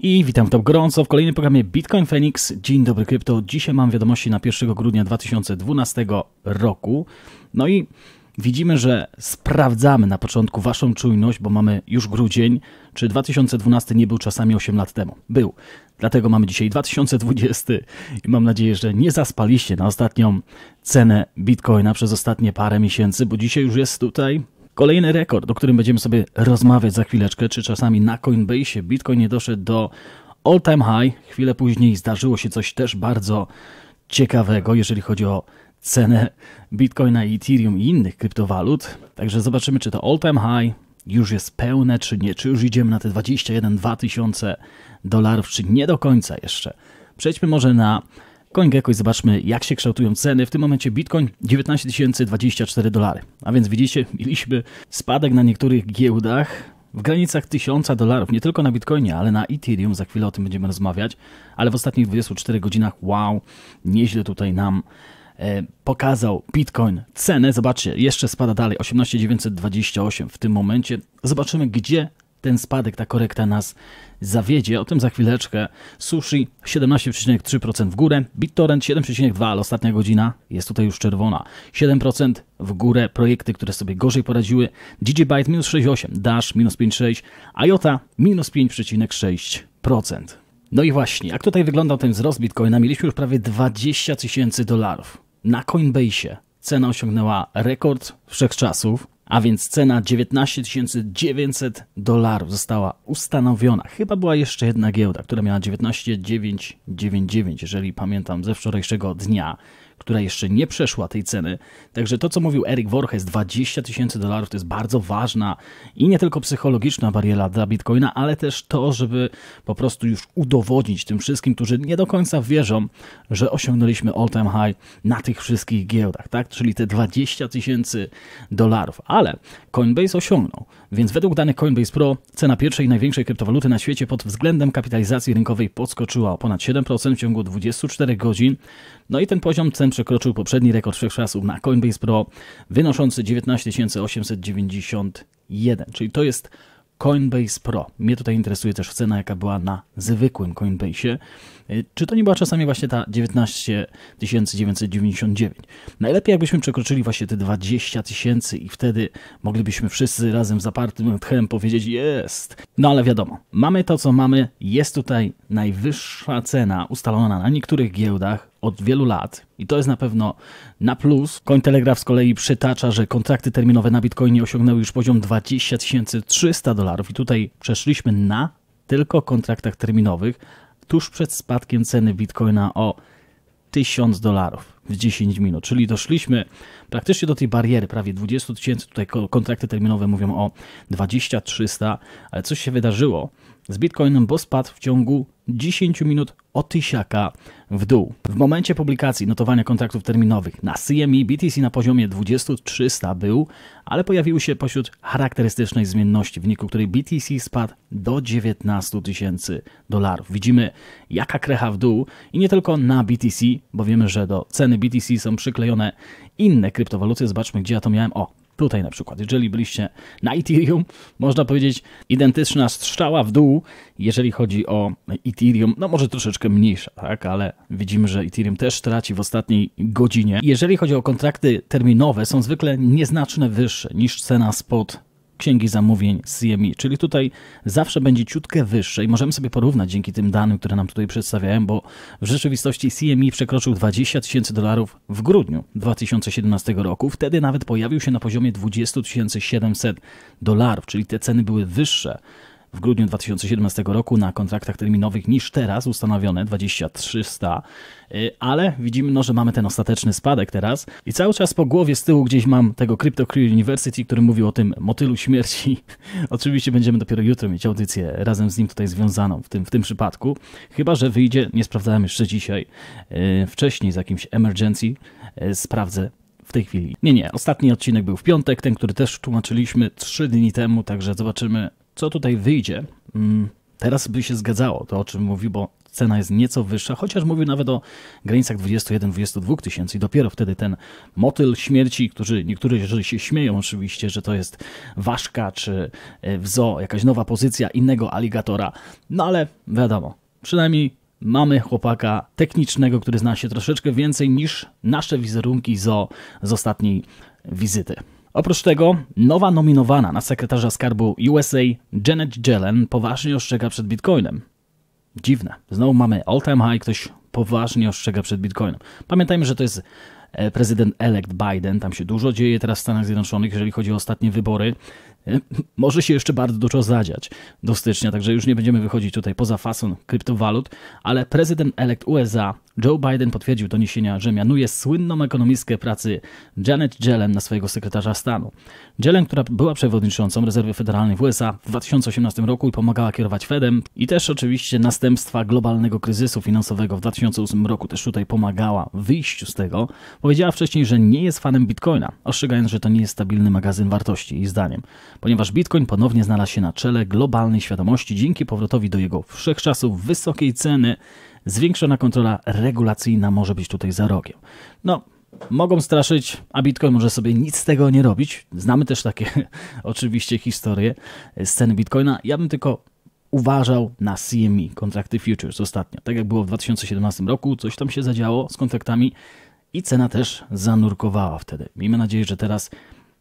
I witam w top gorąco w kolejnym programie Bitcoin Phoenix. Dzień dobry krypto. Dzisiaj mam wiadomości na 1 grudnia 2012 roku. No i widzimy, że sprawdzamy na początku waszą czujność, bo mamy już grudzień, czy 2012 nie był czasami 8 lat temu. Był. Dlatego mamy dzisiaj 2020 i mam nadzieję, że nie zaspaliście na ostatnią cenę Bitcoina przez ostatnie parę miesięcy, bo dzisiaj już jest tutaj Kolejny rekord, o którym będziemy sobie rozmawiać za chwileczkę, czy czasami na Coinbase Bitcoin nie doszedł do all time high. Chwilę później zdarzyło się coś też bardzo ciekawego, jeżeli chodzi o cenę Bitcoina, Ethereum i innych kryptowalut. Także zobaczymy, czy to all time high już jest pełne, czy nie, czy już idziemy na te 21-2000 dolarów, czy nie do końca jeszcze. Przejdźmy może na CoinGecko i zobaczmy jak się kształtują ceny. W tym momencie Bitcoin 19 024 dolary. A więc widzicie, mieliśmy spadek na niektórych giełdach w granicach 1000 dolarów, nie tylko na Bitcoinie, ale na Ethereum, za chwilę o tym będziemy rozmawiać, ale w ostatnich 24 godzinach, wow, nieźle tutaj nam e, pokazał Bitcoin cenę, zobaczcie, jeszcze spada dalej, 18928 w tym momencie, zobaczymy gdzie ten spadek, ta korekta nas zawiedzie. O tym za chwileczkę. Sushi 17,3% w górę, BitTorrent 7,2%, ale ostatnia godzina jest tutaj już czerwona. 7% w górę projekty, które sobie gorzej poradziły. DigiByte minus 6,8%, Dash minus 5,6%, IOTA minus 5,6%. No i właśnie, jak tutaj wyglądał ten wzrost Bitcoina? Mieliśmy już prawie 20 tysięcy dolarów. Na Coinbase cena osiągnęła rekord wszechczasów a więc cena 19 900 dolarów została ustanowiona. Chyba była jeszcze jedna giełda, która miała 999, jeżeli pamiętam ze wczorajszego dnia która jeszcze nie przeszła tej ceny. Także to, co mówił Eric Voorhees, 20 tysięcy dolarów to jest bardzo ważna i nie tylko psychologiczna bariera dla Bitcoina, ale też to, żeby po prostu już udowodnić tym wszystkim, którzy nie do końca wierzą, że osiągnęliśmy all-time high na tych wszystkich giełdach, tak? Czyli te 20 tysięcy dolarów. Ale Coinbase osiągnął, więc według danych Coinbase Pro cena pierwszej największej kryptowaluty na świecie pod względem kapitalizacji rynkowej podskoczyła o ponad 7% w ciągu 24 godzin. No i ten poziom cen przekroczył poprzedni rekord wszechczasów na Coinbase Pro wynoszący 19 891, czyli to jest Coinbase Pro. Mnie tutaj interesuje też cena, jaka była na zwykłym Coinbase'ie. E, czy to nie była czasami właśnie ta 19 999? Najlepiej jakbyśmy przekroczyli właśnie te 20 tysięcy i wtedy moglibyśmy wszyscy razem w zapartym tchem powiedzieć jest. No ale wiadomo, mamy to co mamy, jest tutaj najwyższa cena ustalona na niektórych giełdach od wielu lat i to jest na pewno na plus. Cointelegraph z kolei przytacza, że kontrakty terminowe na Bitcoinie osiągnęły już poziom 20 300 dolarów i tutaj przeszliśmy na tylko kontraktach terminowych, tuż przed spadkiem ceny bitcoina o 1000 dolarów w 10 minut. Czyli doszliśmy praktycznie do tej bariery, prawie 20 tysięcy. Tutaj kontrakty terminowe mówią o 2300, ale coś się wydarzyło z Bitcoinem, bo spadł w ciągu 10 minut o tysiaka w dół. W momencie publikacji notowania kontraktów terminowych na CME BTC na poziomie 2300 był, ale pojawił się pośród charakterystycznej zmienności, w wyniku której BTC spadł do 19 tysięcy dolarów. Widzimy jaka krecha w dół i nie tylko na BTC, bo wiemy, że do ceny BTC są przyklejone inne kryptowaluty. Zobaczmy, gdzie ja to miałem. O, Tutaj na przykład, jeżeli byliście na Ethereum, można powiedzieć identyczna strzała w dół, jeżeli chodzi o Ethereum, no może troszeczkę mniejsza, tak, ale widzimy, że Ethereum też traci w ostatniej godzinie. Jeżeli chodzi o kontrakty terminowe, są zwykle nieznacznie wyższe niż cena spot księgi zamówień CME, czyli tutaj zawsze będzie ciutkę wyższe i możemy sobie porównać dzięki tym danym, które nam tutaj przedstawiałem, bo w rzeczywistości CME przekroczył 20 tysięcy dolarów w grudniu 2017 roku. Wtedy nawet pojawił się na poziomie 20 700 dolarów, czyli te ceny były wyższe w grudniu 2017 roku na kontraktach terminowych niż teraz ustanowione 2300, y, ale widzimy, no, że mamy ten ostateczny spadek teraz i cały czas po głowie z tyłu gdzieś mam tego Crypto Crew University, który mówił o tym motylu śmierci. Oczywiście będziemy dopiero jutro mieć audycję razem z nim tutaj związaną w tym, w tym przypadku, chyba że wyjdzie, nie sprawdzałem jeszcze dzisiaj, y, wcześniej z jakimś emergency, y, sprawdzę w tej chwili. Nie, nie, ostatni odcinek był w piątek, ten, który też tłumaczyliśmy trzy dni temu, także zobaczymy, co tutaj wyjdzie, mm, teraz by się zgadzało to, o czym mówi, bo cena jest nieco wyższa, chociaż mówił nawet o granicach 21-22 tysięcy i dopiero wtedy ten motyl śmierci, którzy niektórzy się śmieją oczywiście, że to jest ważka czy e, wzo, jakaś nowa pozycja innego aligatora, no ale wiadomo, przynajmniej mamy chłopaka technicznego, który zna się troszeczkę więcej niż nasze wizerunki zo, z ostatniej wizyty. Oprócz tego nowa nominowana na sekretarza skarbu USA Janet Yellen poważnie ostrzega przed Bitcoinem. Dziwne. Znowu mamy all time high, ktoś poważnie ostrzega przed Bitcoinem. Pamiętajmy, że to jest e, prezydent elect Biden, tam się dużo dzieje teraz w Stanach Zjednoczonych, jeżeli chodzi o ostatnie wybory. Może się jeszcze bardzo dużo zadziać do stycznia, także już nie będziemy wychodzić tutaj poza fason kryptowalut, ale prezydent-elekt USA Joe Biden potwierdził doniesienia, że mianuje słynną ekonomistkę pracy Janet Yellen na swojego sekretarza stanu. Yellen, która była przewodniczącą rezerwy federalnej w USA w 2018 roku i pomagała kierować Fedem i też oczywiście następstwa globalnego kryzysu finansowego w 2008 roku też tutaj pomagała w wyjściu z tego, powiedziała wcześniej, że nie jest fanem Bitcoina, ostrzegając, że to nie jest stabilny magazyn wartości jej zdaniem ponieważ Bitcoin ponownie znalazł się na czele globalnej świadomości dzięki powrotowi do jego wszechczasów wysokiej ceny. Zwiększona kontrola regulacyjna może być tutaj za No, mogą straszyć, a Bitcoin może sobie nic z tego nie robić. Znamy też takie oczywiście historie z ceny Bitcoina. Ja bym tylko uważał na CME, kontrakty futures ostatnio. Tak jak było w 2017 roku, coś tam się zadziało z kontraktami i cena też zanurkowała wtedy. Miejmy nadzieję, że teraz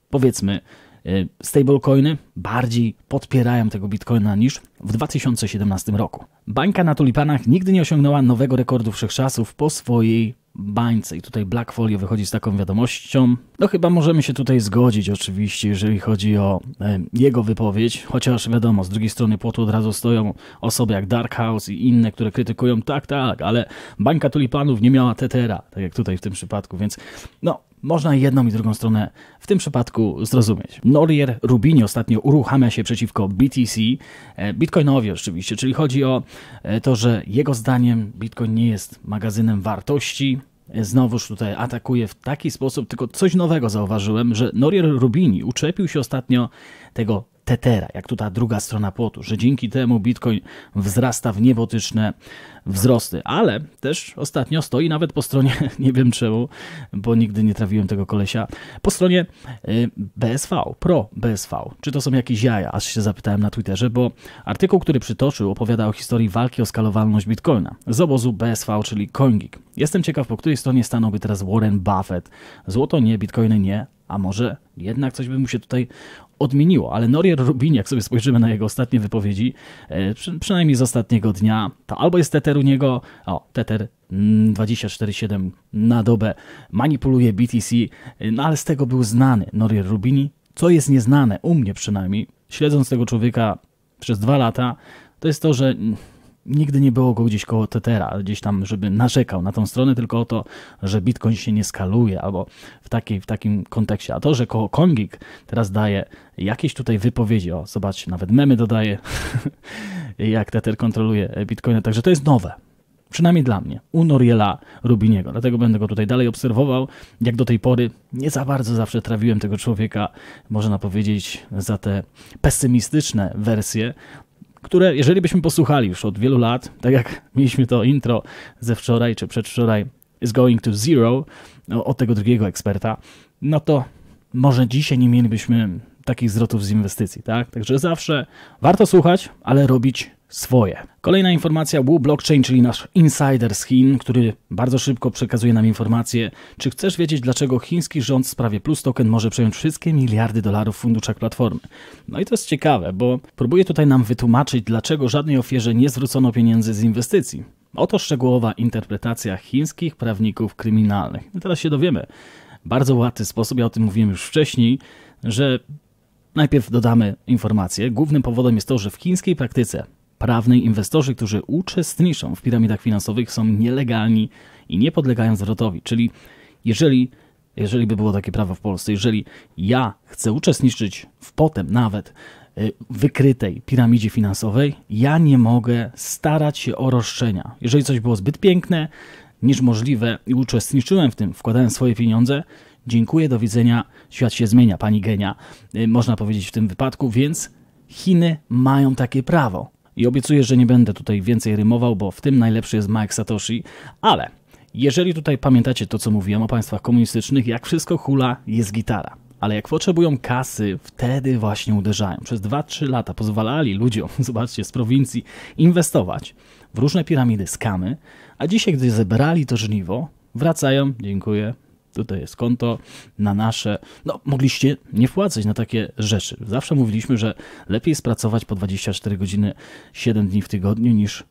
powiedzmy E, stablecoiny bardziej podpierają tego bitcoina niż w 2017 roku. Bańka na tulipanach nigdy nie osiągnęła nowego rekordu wszechczasów po swojej bańce. I tutaj Black Folio wychodzi z taką wiadomością. No chyba możemy się tutaj zgodzić oczywiście, jeżeli chodzi o e, jego wypowiedź, chociaż wiadomo, z drugiej strony płotu od razu stoją osoby jak Dark House i inne, które krytykują, tak, tak, ale bańka tulipanów nie miała tetera, tak jak tutaj w tym przypadku, więc no można jedną i drugą stronę w tym przypadku zrozumieć. Norier Rubini ostatnio uruchamia się przeciwko BTC, e, bitcoinowi oczywiście, czyli chodzi o e, to, że jego zdaniem bitcoin nie jest magazynem wartości, e, Znowuż tutaj atakuje w taki sposób, tylko coś nowego zauważyłem, że Norier Rubini uczepił się ostatnio tego tetera, jak tutaj druga strona płotu, że dzięki temu Bitcoin wzrasta w niebotyczne wzrosty, ale też ostatnio stoi nawet po stronie, nie wiem czemu, bo nigdy nie trawiłem tego kolesia, po stronie y, BSV, pro BSV. Czy to są jakieś jaja? Aż się zapytałem na Twitterze, bo artykuł, który przytoczył, opowiada o historii walki o skalowalność Bitcoina z obozu BSV, czyli CoinGeek. Jestem ciekaw, po której stronie stanąłby teraz Warren Buffett. Złoto nie, Bitcoiny nie, a może jednak coś by mu się tutaj odmieniło. Ale Norier Rubin, jak sobie spojrzymy na jego ostatnie wypowiedzi, e, przy, przynajmniej z ostatniego dnia, to albo jest Teter u niego, o, Teter 24,7 mm, na dobę manipuluje BTC, e, no ale z tego był znany Norier Rubini. Co jest nieznane, u mnie przynajmniej, śledząc tego człowieka przez dwa lata, to jest to, że mm, Nigdy nie było go gdzieś koło Tetera, gdzieś tam, żeby narzekał na tą stronę, tylko o to, że Bitcoin się nie skaluje albo w, takiej, w takim kontekście. A to, że koło Kongik teraz daje jakieś tutaj wypowiedzi, o zobaczcie, nawet memy dodaje, jak Teter kontroluje Bitcoina, także to jest nowe. Przynajmniej dla mnie, u Noriela Rubiniego. Dlatego będę go tutaj dalej obserwował. Jak do tej pory nie za bardzo zawsze trawiłem tego człowieka, można powiedzieć, za te pesymistyczne wersje które jeżeli byśmy posłuchali już od wielu lat, tak jak mieliśmy to intro ze wczoraj czy przedwczoraj is going to zero no, od tego drugiego eksperta, no to może dzisiaj nie mielibyśmy takich zwrotów z inwestycji, tak? Także zawsze warto słuchać, ale robić swoje. Kolejna informacja, Wu Blockchain, czyli nasz insider z Chin, który bardzo szybko przekazuje nam informacje. Czy chcesz wiedzieć, dlaczego chiński rząd w sprawie Plus Token może przejąć wszystkie miliardy dolarów funduszek platformy? No i to jest ciekawe, bo próbuje tutaj nam wytłumaczyć, dlaczego żadnej ofierze nie zwrócono pieniędzy z inwestycji. Oto szczegółowa interpretacja chińskich prawników kryminalnych. No teraz się dowiemy. Bardzo łatwy sposób, ja o tym mówiłem już wcześniej, że Najpierw dodamy informację. Głównym powodem jest to, że w chińskiej praktyce prawnej inwestorzy, którzy uczestniczą w piramidach finansowych są nielegalni i nie podlegają zwrotowi. Czyli jeżeli, jeżeli by było takie prawo w Polsce, jeżeli ja chcę uczestniczyć w potem nawet y, wykrytej piramidzie finansowej, ja nie mogę starać się o roszczenia. Jeżeli coś było zbyt piękne, niż możliwe i uczestniczyłem w tym, wkładałem swoje pieniądze, dziękuję, do widzenia, świat się zmienia, pani genia, y, można powiedzieć w tym wypadku, więc Chiny mają takie prawo. I obiecuję, że nie będę tutaj więcej rymował, bo w tym najlepszy jest Mike Satoshi, ale jeżeli tutaj pamiętacie to, co mówiłem o państwach komunistycznych, jak wszystko hula, jest gitara. Ale jak potrzebują kasy, wtedy właśnie uderzają. Przez 2-3 lata pozwalali ludziom, zobaczcie, z prowincji inwestować w różne piramidy skamy, a dzisiaj, gdy zebrali to żniwo, wracają, dziękuję, tutaj jest konto na nasze, no mogliście nie wpłacać na takie rzeczy. Zawsze mówiliśmy, że lepiej spracować po 24 godziny 7 dni w tygodniu niż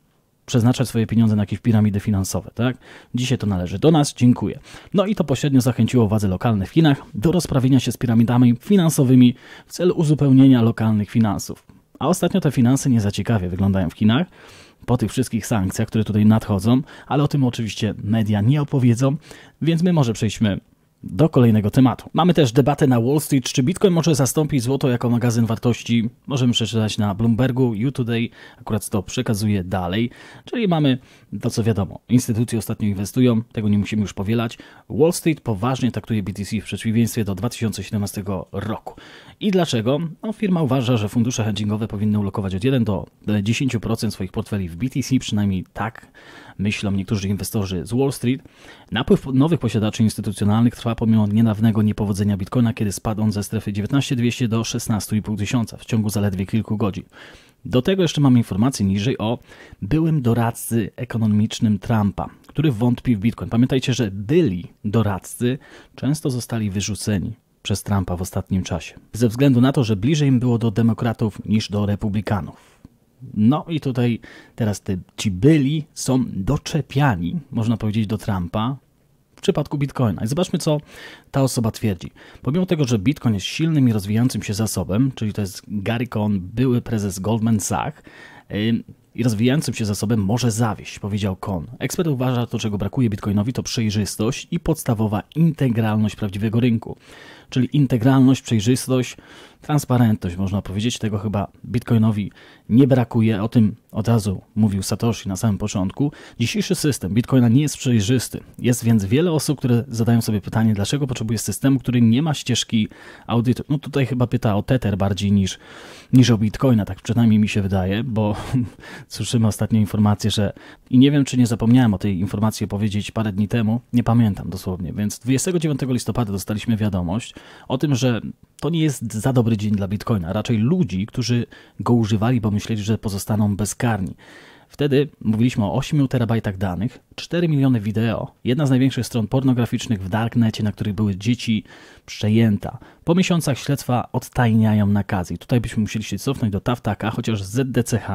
przeznaczać swoje pieniądze na jakieś piramidy finansowe, tak? Dzisiaj to należy do nas, dziękuję. No i to pośrednio zachęciło władze lokalne w Chinach do rozprawienia się z piramidami finansowymi w celu uzupełnienia lokalnych finansów. A ostatnio te finanse nie zaciekawie wyglądają w Chinach po tych wszystkich sankcjach, które tutaj nadchodzą, ale o tym oczywiście media nie opowiedzą, więc my może przejdźmy do kolejnego tematu. Mamy też debatę na Wall Street, czy Bitcoin może zastąpić złoto jako magazyn wartości. Możemy przeczytać na Bloombergu, You Today akurat to przekazuje dalej. Czyli mamy to, co wiadomo. Instytucje ostatnio inwestują, tego nie musimy już powielać. Wall Street poważnie traktuje BTC w przeciwieństwie do 2017 roku. I dlaczego? No, firma uważa, że fundusze hedgingowe powinny ulokować od 1 do 10% swoich portfeli w BTC, przynajmniej tak myślą niektórzy inwestorzy z Wall Street. Napływ nowych posiadaczy instytucjonalnych trwa pomimo niedawnego niepowodzenia bitcoina, kiedy spadł on ze strefy 19200 do 16,5 tysiąca w ciągu zaledwie kilku godzin. Do tego jeszcze mamy informację niżej o byłym doradcy ekonomicznym Trumpa, który wątpi w Bitcoin. Pamiętajcie, że byli doradcy często zostali wyrzuceni przez Trumpa w ostatnim czasie, ze względu na to, że bliżej im było do demokratów niż do republikanów. No i tutaj teraz te, ci byli są doczepiani, można powiedzieć, do Trumpa w przypadku Bitcoina. I zobaczmy, co ta osoba twierdzi. Pomimo tego, że Bitcoin jest silnym i rozwijającym się zasobem, czyli to jest Gary Cohn, były prezes Goldman Sachs, yy, i rozwijającym się zasobem może zawieść, powiedział Kon. Ekspert uważa, że to czego brakuje Bitcoinowi to przejrzystość i podstawowa integralność prawdziwego rynku czyli integralność, przejrzystość, transparentność, można powiedzieć. Tego chyba Bitcoinowi nie brakuje. O tym od razu mówił Satoshi na samym początku. Dzisiejszy system Bitcoina nie jest przejrzysty. Jest więc wiele osób, które zadają sobie pytanie, dlaczego potrzebuje systemu, który nie ma ścieżki audytu. No tutaj chyba pyta o Tether bardziej niż, niż o Bitcoina, tak przynajmniej mi się wydaje, bo słyszymy ostatnio informację, że i nie wiem, czy nie zapomniałem o tej informacji opowiedzieć parę dni temu, nie pamiętam dosłownie, więc 29 listopada dostaliśmy wiadomość, o tym, że to nie jest za dobry dzień dla Bitcoina, raczej ludzi, którzy go używali, bo myśleli, że pozostaną bezkarni. Wtedy mówiliśmy o 8 terabajtach danych, 4 miliony wideo, jedna z największych stron pornograficznych w darknecie, na których były dzieci przejęta. Po miesiącach śledztwa odtajniają nakazy. I tutaj byśmy musieli się cofnąć do Taftaka, chociaż ZDCH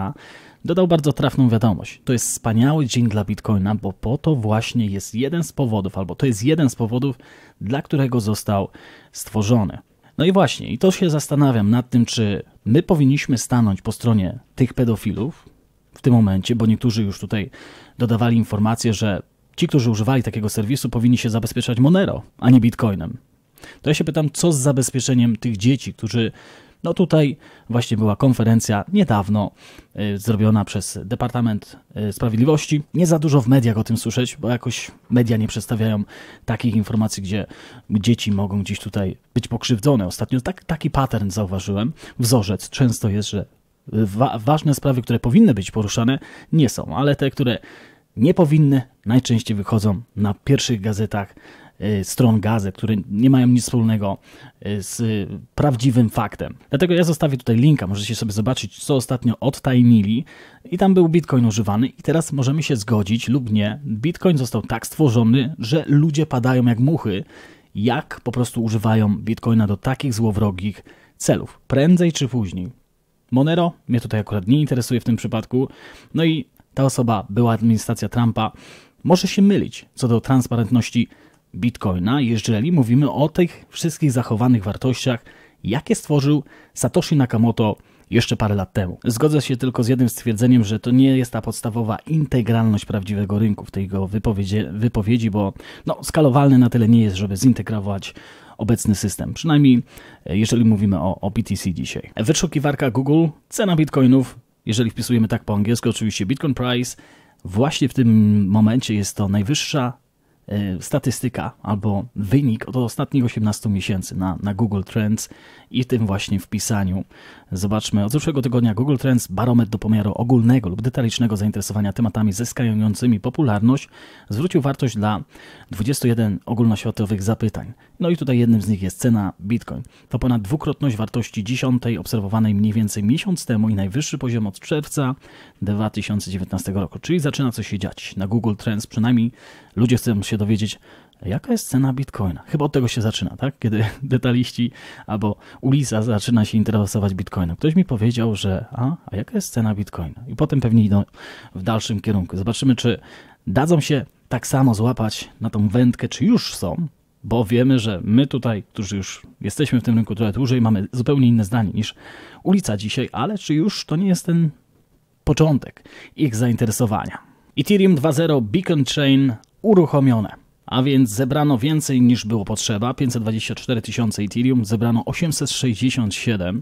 dodał bardzo trafną wiadomość. To jest wspaniały dzień dla Bitcoina, bo po to właśnie jest jeden z powodów, albo to jest jeden z powodów, dla którego został stworzony. No i właśnie, i to się zastanawiam nad tym, czy my powinniśmy stanąć po stronie tych pedofilów, w tym momencie, bo niektórzy już tutaj dodawali informację, że ci, którzy używali takiego serwisu, powinni się zabezpieczać Monero, a nie Bitcoinem. To ja się pytam, co z zabezpieczeniem tych dzieci, którzy. No tutaj właśnie była konferencja niedawno y, zrobiona przez Departament y, Sprawiedliwości. Nie za dużo w mediach o tym słyszeć, bo jakoś media nie przedstawiają takich informacji, gdzie dzieci mogą gdzieś tutaj być pokrzywdzone. Ostatnio tak, taki pattern zauważyłem, wzorzec często jest, że Wa ważne sprawy, które powinny być poruszane, nie są, ale te, które nie powinny, najczęściej wychodzą na pierwszych gazetach e, stron gazet, które nie mają nic wspólnego e, z prawdziwym faktem. Dlatego ja zostawię tutaj linka, możecie sobie zobaczyć, co ostatnio odtajnili i tam był Bitcoin używany i teraz możemy się zgodzić lub nie. Bitcoin został tak stworzony, że ludzie padają jak muchy, jak po prostu używają Bitcoina do takich złowrogich celów, prędzej czy później. Monero, mnie tutaj akurat nie interesuje w tym przypadku, no i ta osoba była administracja Trumpa, może się mylić co do transparentności Bitcoina, jeżeli mówimy o tych wszystkich zachowanych wartościach, jakie stworzył Satoshi Nakamoto jeszcze parę lat temu. Zgodzę się tylko z jednym stwierdzeniem, że to nie jest ta podstawowa integralność prawdziwego rynku w tej jego wypowiedzi, wypowiedzi bo no, skalowalny na tyle nie jest, żeby zintegrować obecny system, przynajmniej e, jeżeli mówimy o, o BTC dzisiaj. Wyszukiwarka Google, cena bitcoinów, jeżeli wpisujemy tak po angielsku, oczywiście Bitcoin Price, właśnie w tym momencie jest to najwyższa E, statystyka albo wynik od ostatnich 18 miesięcy na, na Google Trends i tym właśnie wpisaniu. Zobaczmy, od zeszłego tygodnia Google Trends barometr do pomiaru ogólnego lub detalicznego zainteresowania tematami zyskającymi popularność zwrócił wartość dla 21 ogólnoświatowych zapytań. No i tutaj jednym z nich jest cena Bitcoin. To ponad dwukrotność wartości dziesiątej obserwowanej mniej więcej miesiąc temu i najwyższy poziom od czerwca 2019 roku, czyli zaczyna coś się dziać. Na Google Trends przynajmniej Ludzie chcą się dowiedzieć, jaka jest cena bitcoina. Chyba od tego się zaczyna, tak? Kiedy detaliści albo ulica zaczyna się interesować bitcoinem. Ktoś mi powiedział, że a, a jaka jest cena bitcoina? I potem pewnie idą w dalszym kierunku. Zobaczymy, czy dadzą się tak samo złapać na tą wędkę, czy już są, bo wiemy, że my tutaj, którzy już jesteśmy w tym rynku trochę dłużej, mamy zupełnie inne zdanie niż ulica dzisiaj, ale czy już to nie jest ten początek ich zainteresowania? Ethereum 2.0 Beacon Chain uruchomione. A więc zebrano więcej niż było potrzeba, 524 tysiące Ethereum, zebrano 867.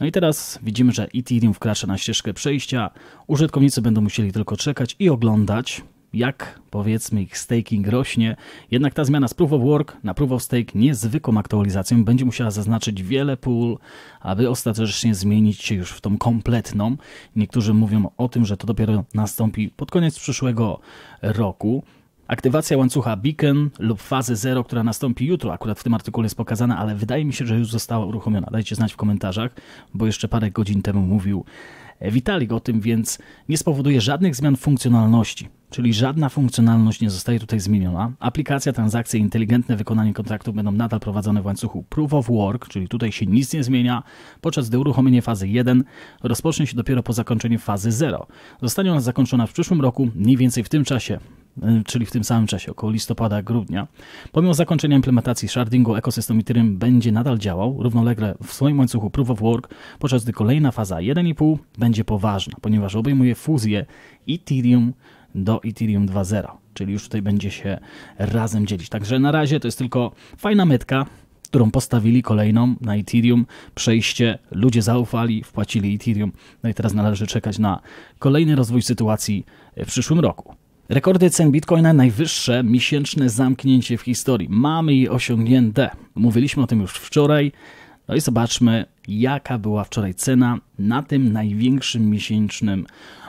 No i teraz widzimy, że Ethereum wkracza na ścieżkę przejścia, użytkownicy będą musieli tylko czekać i oglądać, jak powiedzmy ich staking rośnie. Jednak ta zmiana z Proof of Work na Proof of Stake niezwykłą aktualizacją będzie musiała zaznaczyć wiele pól, aby ostatecznie zmienić się już w tą kompletną. Niektórzy mówią o tym, że to dopiero nastąpi pod koniec przyszłego roku. Aktywacja łańcucha beacon lub fazy zero, która nastąpi jutro, akurat w tym artykule jest pokazana, ale wydaje mi się, że już została uruchomiona. Dajcie znać w komentarzach, bo jeszcze parę godzin temu mówił e, Witalik o tym, więc nie spowoduje żadnych zmian funkcjonalności, czyli żadna funkcjonalność nie zostaje tutaj zmieniona. Aplikacja, transakcje, inteligentne wykonanie kontraktu będą nadal prowadzone w łańcuchu Proof of Work, czyli tutaj się nic nie zmienia, podczas gdy uruchomienie fazy 1 rozpocznie się dopiero po zakończeniu fazy 0. Zostanie ona zakończona w przyszłym roku, mniej więcej w tym czasie. Y, czyli w tym samym czasie, około listopada, grudnia. Pomimo zakończenia implementacji shardingu ekosystem Ethereum będzie nadal działał równolegle w swoim łańcuchu Proof of Work, podczas gdy kolejna faza 1.5 będzie poważna, ponieważ obejmuje fuzję Ethereum do Ethereum 2.0, czyli już tutaj będzie się razem dzielić. Także na razie to jest tylko fajna metka, którą postawili kolejną na Ethereum. Przejście, ludzie zaufali, wpłacili Ethereum. No i teraz należy czekać na kolejny rozwój sytuacji w przyszłym roku. Rekordy cen bitcoina najwyższe miesięczne zamknięcie w historii. Mamy je osiągnięte. Mówiliśmy o tym już wczoraj. No i zobaczmy, jaka była wczoraj cena na tym największym miesięcznym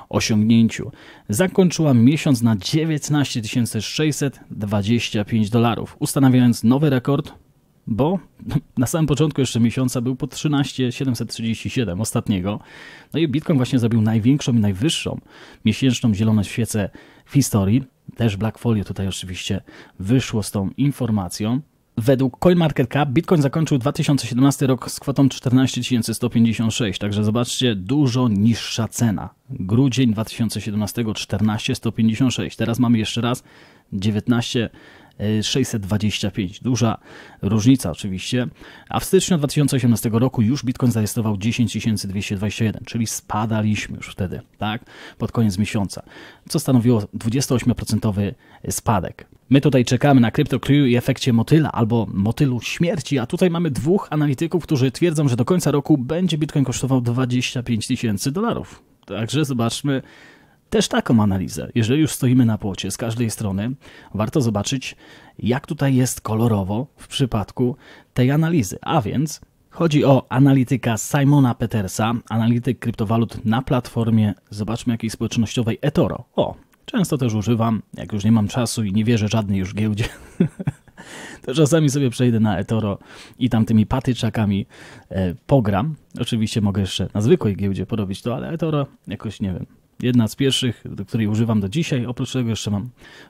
osiągnięciu. Zakończyła miesiąc na 19 625 dolarów, ustanawiając nowy rekord, bo na samym początku jeszcze miesiąca był po 13 737 ostatniego. No i Bitcoin właśnie zrobił największą i najwyższą miesięczną zieloną świecę w historii. Też Black Folio tutaj oczywiście wyszło z tą informacją. Według CoinMarketCap Bitcoin zakończył 2017 rok z kwotą 14 156, także zobaczcie, dużo niższa cena. Grudzień 2017 14 156, teraz mamy jeszcze raz 19 625. Duża różnica oczywiście. A w styczniu 2018 roku już Bitcoin zarejestrował 10 221, czyli spadaliśmy już wtedy, tak? Pod koniec miesiąca, co stanowiło 28% spadek. My tutaj czekamy na Crypto i efekcie motyla albo motylu śmierci, a tutaj mamy dwóch analityków, którzy twierdzą, że do końca roku będzie Bitcoin kosztował 25 tysięcy dolarów. Także zobaczmy, też taką analizę. Jeżeli już stoimy na płocie z każdej strony, warto zobaczyć, jak tutaj jest kolorowo w przypadku tej analizy. A więc chodzi o analityka Simona Petersa, analityk kryptowalut na platformie, zobaczmy, jakiej społecznościowej eToro. O, często też używam, jak już nie mam czasu i nie wierzę żadnej już giełdzie. to czasami sobie przejdę na eToro i tam tymi patyczakami e, pogram. Oczywiście mogę jeszcze na zwykłej giełdzie porobić to, ale eToro jakoś nie wiem Jedna z pierwszych, do której używam do dzisiaj. Oprócz tego jeszcze mam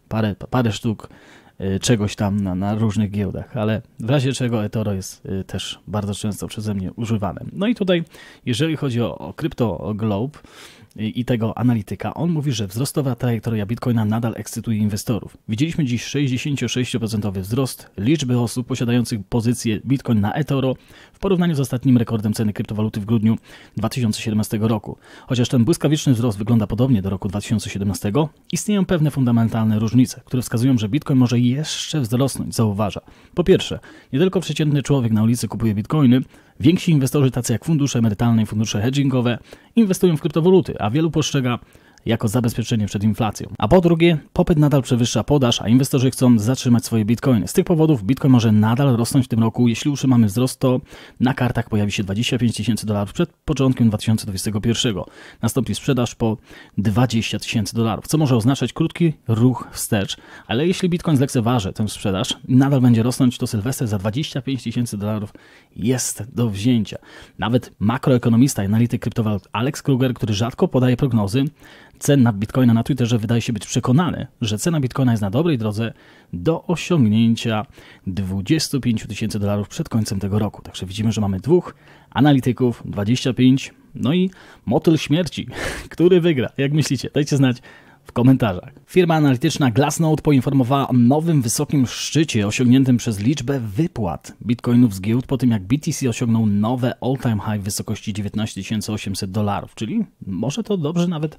parę, parę sztuk e, czegoś tam na, na, różnych giełdach, ale w razie czego eToro jest e, też bardzo często przeze mnie używane. No i tutaj, jeżeli chodzi o, o Crypto Globe, i tego analityka, on mówi, że wzrostowa trajektoria Bitcoina nadal ekscytuje inwestorów. Widzieliśmy dziś 66% wzrost liczby osób posiadających pozycję Bitcoin na eToro w porównaniu z ostatnim rekordem ceny kryptowaluty w grudniu 2017 roku. Chociaż ten błyskawiczny wzrost wygląda podobnie do roku 2017, istnieją pewne fundamentalne różnice, które wskazują, że Bitcoin może jeszcze wzrosnąć, zauważa. Po pierwsze, nie tylko przeciętny człowiek na ulicy kupuje Bitcoiny, Więksi inwestorzy, tacy jak fundusze emerytalne i fundusze hedgingowe, inwestują w kryptowaluty, a wielu postrzega jako zabezpieczenie przed inflacją. A po drugie, popyt nadal przewyższa podaż, a inwestorzy chcą zatrzymać swoje bitcoiny. Z tych powodów bitcoin może nadal rosnąć w tym roku. Jeśli mamy wzrost, to na kartach pojawi się 25 tysięcy dolarów przed początkiem 2021. Nastąpi sprzedaż po 20 tysięcy dolarów, co może oznaczać krótki ruch wstecz, ale jeśli bitcoin zlekceważy tę sprzedaż i nadal będzie rosnąć, to Sylwester za 25 tysięcy dolarów jest do wzięcia. Nawet makroekonomista i analityk kryptowalut Alex Kruger, który rzadko podaje prognozy, cena Bitcoina na Twitterze wydaje się być przekonany, że cena Bitcoina jest na dobrej drodze do osiągnięcia 25 tysięcy dolarów przed końcem tego roku. Także widzimy, że mamy dwóch analityków, 25, no i motyl śmierci, który wygra. Jak myślicie? Dajcie znać w komentarzach. Firma analityczna Glassnode poinformowała o nowym wysokim szczycie osiągniętym przez liczbę wypłat bitcoinów z giełd po tym jak BTC osiągnął nowe all-time high w wysokości 19 800 dolarów, czyli może to dobrze nawet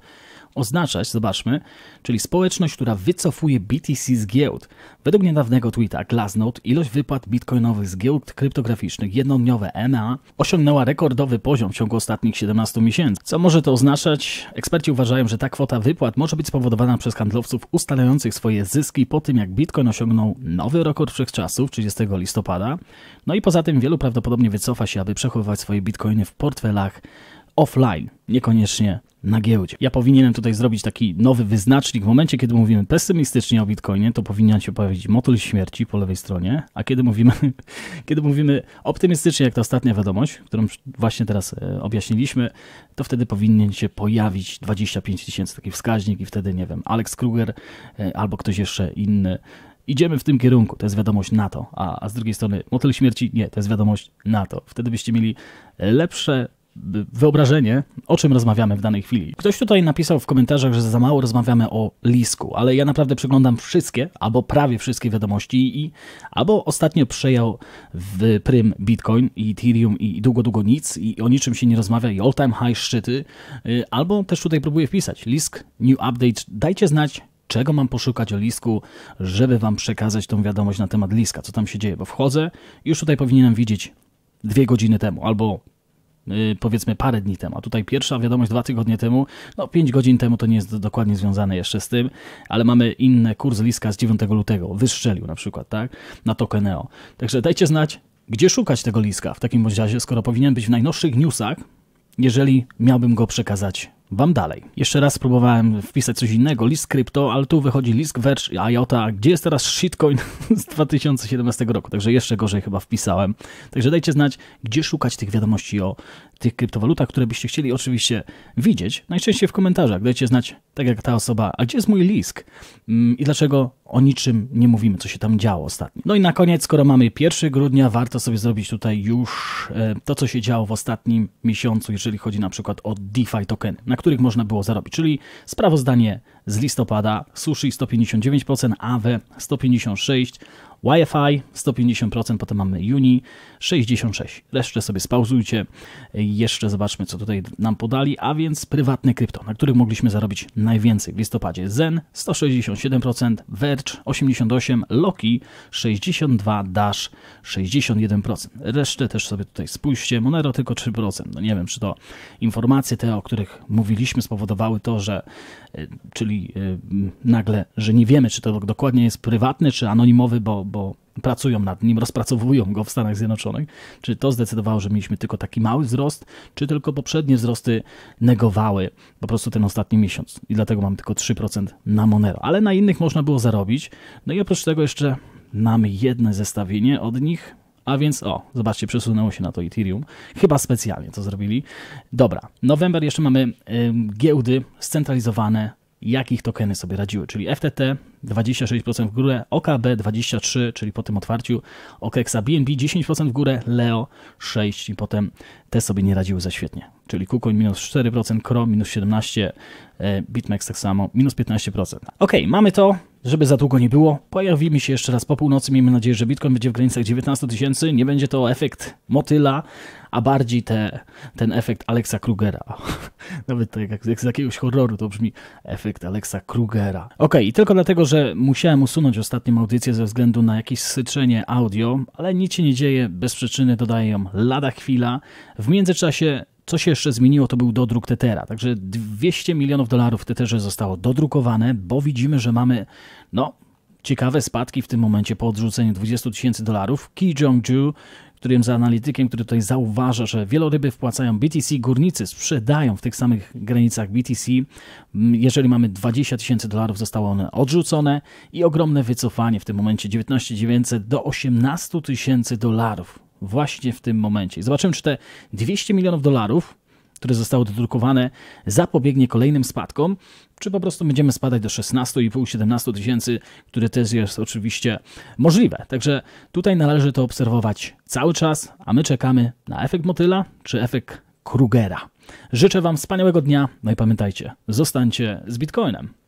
oznaczać, zobaczmy, czyli społeczność, która wycofuje BTC z giełd. Według niedawnego tweeta Glassnode ilość wypłat bitcoinowych z giełd kryptograficznych jednodniowe MA osiągnęła rekordowy poziom w ciągu ostatnich 17 miesięcy. Co może to oznaczać? Eksperci uważają, że ta kwota wypłat może być spowodowana przez handlowców ustalających swoje zyski po tym, jak bitcoin osiągnął nowy rekord wszechczasów 30 listopada. No i poza tym wielu prawdopodobnie wycofa się, aby przechowywać swoje bitcoiny w portfelach offline, niekoniecznie na giełdzie. Ja powinienem tutaj zrobić taki nowy wyznacznik. W momencie, kiedy mówimy pesymistycznie o Bitcoinie, to powinien się pojawić motyl śmierci po lewej stronie, a kiedy mówimy, kiedy mówimy optymistycznie, jak ta ostatnia wiadomość, którą właśnie teraz e, objaśniliśmy, to wtedy powinien się pojawić 25 tysięcy taki wskaźnik i wtedy, nie wiem, Alex Kruger e, albo ktoś jeszcze inny idziemy w tym kierunku, to jest wiadomość NATO, a, a z drugiej strony motyl śmierci, nie, to jest wiadomość NATO. Wtedy byście mieli lepsze wyobrażenie, o czym rozmawiamy w danej chwili. Ktoś tutaj napisał w komentarzach, że za mało rozmawiamy o Lisku, ale ja naprawdę przeglądam wszystkie, albo prawie wszystkie wiadomości i albo ostatnio przejął w prym Bitcoin i Ethereum i długo, długo nic i o niczym się nie rozmawia i all-time high szczyty, y, albo też tutaj próbuję wpisać Lisk, new update, dajcie znać, czego mam poszukać o Lisku, żeby Wam przekazać tą wiadomość na temat Liska, co tam się dzieje, bo wchodzę i już tutaj powinienem widzieć dwie godziny temu, albo Y, powiedzmy parę dni temu. A tutaj pierwsza wiadomość dwa tygodnie temu, no 5 godzin temu to nie jest dokładnie związane jeszcze z tym, ale mamy inny kurs Liska z 9 lutego, wystrzelił na przykład, tak, na Tokeneo. Także dajcie znać, gdzie szukać tego Liska w takim razie, skoro powinien być w najnowszych newsach, jeżeli miałbym go przekazać Wam dalej. Jeszcze raz próbowałem wpisać coś innego, list crypto, ale tu wychodzi list wecz IOTA, gdzie jest teraz shitcoin z 2017 roku, także jeszcze gorzej chyba wpisałem. Także dajcie znać, gdzie szukać tych wiadomości o tych kryptowalutach, które byście chcieli oczywiście widzieć. Najczęściej w komentarzach dajcie znać, tak jak ta osoba, a gdzie jest mój lisk mm, i dlaczego o niczym nie mówimy, co się tam działo ostatnio. No i na koniec, skoro mamy 1 grudnia, warto sobie zrobić tutaj już e, to, co się działo w ostatnim miesiącu, jeżeli chodzi na przykład o DeFi tokeny, na których można było zarobić, czyli sprawozdanie z listopada, Sushi 159%, AWE 156%, Wi-Fi 150%, potem mamy Uni 66. Resztę sobie spauzujcie. Jeszcze zobaczmy, co tutaj nam podali, a więc prywatne krypto, na których mogliśmy zarobić najwięcej w listopadzie. Zen 167%, Verge 88%, Loki 62%, Dash 61%. Resztę też sobie tutaj spójrzcie. Monero tylko 3%. No nie wiem, czy to informacje te, o których mówiliśmy, spowodowały to, że e, czyli e, nagle, że nie wiemy, czy to dokładnie jest prywatny, czy anonimowy, bo, bo albo pracują nad nim, rozpracowują go w Stanach Zjednoczonych, czy to zdecydowało, że mieliśmy tylko taki mały wzrost, czy tylko poprzednie wzrosty negowały po prostu ten ostatni miesiąc i dlatego mam tylko 3% na Monero, ale na innych można było zarobić. No i oprócz tego jeszcze mamy jedno zestawienie od nich, a więc, o, zobaczcie, przesunęło się na to Ethereum. Chyba specjalnie to zrobili. Dobra, November jeszcze mamy y, giełdy scentralizowane, jakich tokeny sobie radziły, czyli FTT, 26% w górę, OKB 23%, czyli po tym otwarciu, OKEXA BNB 10% w górę, Leo 6% i potem te sobie nie radziły za świetnie. Czyli KuCoin minus 4%, KRO minus 17%, e, BitMEX tak samo, minus 15%. Ok, mamy to, żeby za długo nie było. Pojawimy się jeszcze raz po północy. Miejmy nadzieję, że Bitcoin będzie w granicach 19 tysięcy. Nie będzie to efekt motyla, a bardziej te, ten efekt Alexa Krugera. Nawet tak jak, jak z jakiegoś horroru to brzmi efekt Alexa Krugera. Ok, i tylko dlatego, że musiałem usunąć ostatnią audycję ze względu na jakieś syczenie audio, ale nic się nie dzieje, bez przyczyny dodaję ją lada chwila. W międzyczasie co się jeszcze zmieniło, to był dodruk Tetera. Także 200 milionów dolarów w Teterze zostało dodrukowane, bo widzimy, że mamy no, ciekawe spadki w tym momencie po odrzuceniu 20 tysięcy dolarów. Ki Jong-ju którym za analitykiem, który tutaj zauważa, że wieloryby wpłacają BTC, górnicy sprzedają w tych samych granicach BTC. Mm, Jeżeli mamy 20 tysięcy dolarów, zostały one odrzucone i ogromne wycofanie w tym momencie 19 900 do 18 tysięcy dolarów. Właśnie w tym momencie. Zobaczymy, czy te 200 milionów dolarów które zostały dodrukowane, zapobiegnie kolejnym spadkom, czy po prostu będziemy spadać do 16,5-17 tysięcy, które też jest oczywiście możliwe. Także tutaj należy to obserwować cały czas, a my czekamy na efekt motyla czy efekt Krugera. Życzę Wam wspaniałego dnia, no i pamiętajcie, zostańcie z Bitcoinem.